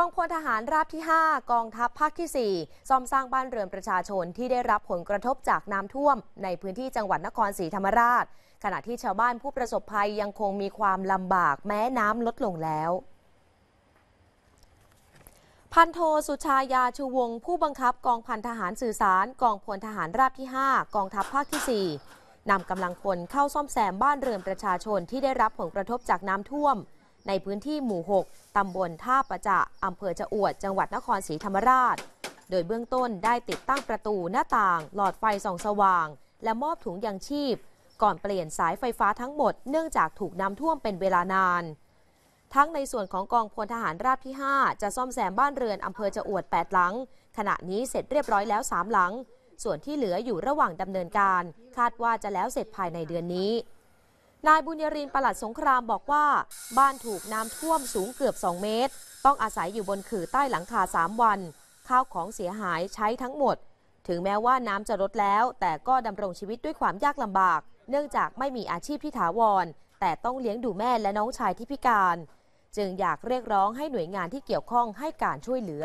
กองพลทหารราบที่ 5 กองทัพภาคที่ 4 ซ่อมสร้างบ้านเรือนประชาชนที่ได้รับผลกระทบจากน้ำท่วม ในพื้นที่จังหวัดนครศรีธรรมราช ขณะที่ชาวบ้านผู้ประสบภัยยังคงมีความลำบากแม้น้ำลดลงแล้ว พันโทสุชายาชูวงผู้บังคับกองพันทหารสื่อสารกองพลทหารราบที่ 5 กองทัพภาคที่ 4นำกำลังพลเข้าซ่อมแซมบ้านเรือนประชาชนที่ได้รับผลกระทบจากน้ำท่วม ในพื้นที่หมู่6ตำบลท่าประจะอำเภอจะอวด จังหวัดนครศรีธรรมราช โดยเบื้องต้นได้ติดตั้งประตูหน้าต่าง หลอดไฟส่องสว่าง และมอบถุงยางชีพ ก่อนเปลี่ยนสายไฟฟ้าทั้งหมดเนื่องจากถูกน้ำท่วมเป็นเวลานาน ทั้งในส่วนของกองพลทหารราบที่ 5 จะซ่อมแซมบ้านเรือน อำเภอจะอวด 8 หลัง ขณะนี้เสร็จเรียบร้อยแล้ว3หลังส่วนที่เหลืออยู่ระหว่างดำเนินการ คาดว่าจะแล้วเสร็จภายในเดือนนี้นายบุญยรินประหลัดสงครามบอกว่า บ้านถูกน้ำท่วมสูงเกือบ 2 เมตร ต้องอาศัยอยู่บนขื่อใต้หลังคา 3 วัน ข้าวของเสียหายใช้ทั้งหมด ถึงแม้ว่าน้ำจะลดแล้วแต่ก็ดำรงชีวิตด้วยความยากลำบาก เนื่องจากไม่มีอาชีพที่ถาวร แต่ต้องเลี้ยงดูแม่และน้องชายที่พิการ จึงอยากเรียกร้องให้หน่วยงานที่เกี่ยวข้องให้การช่วยเหลือ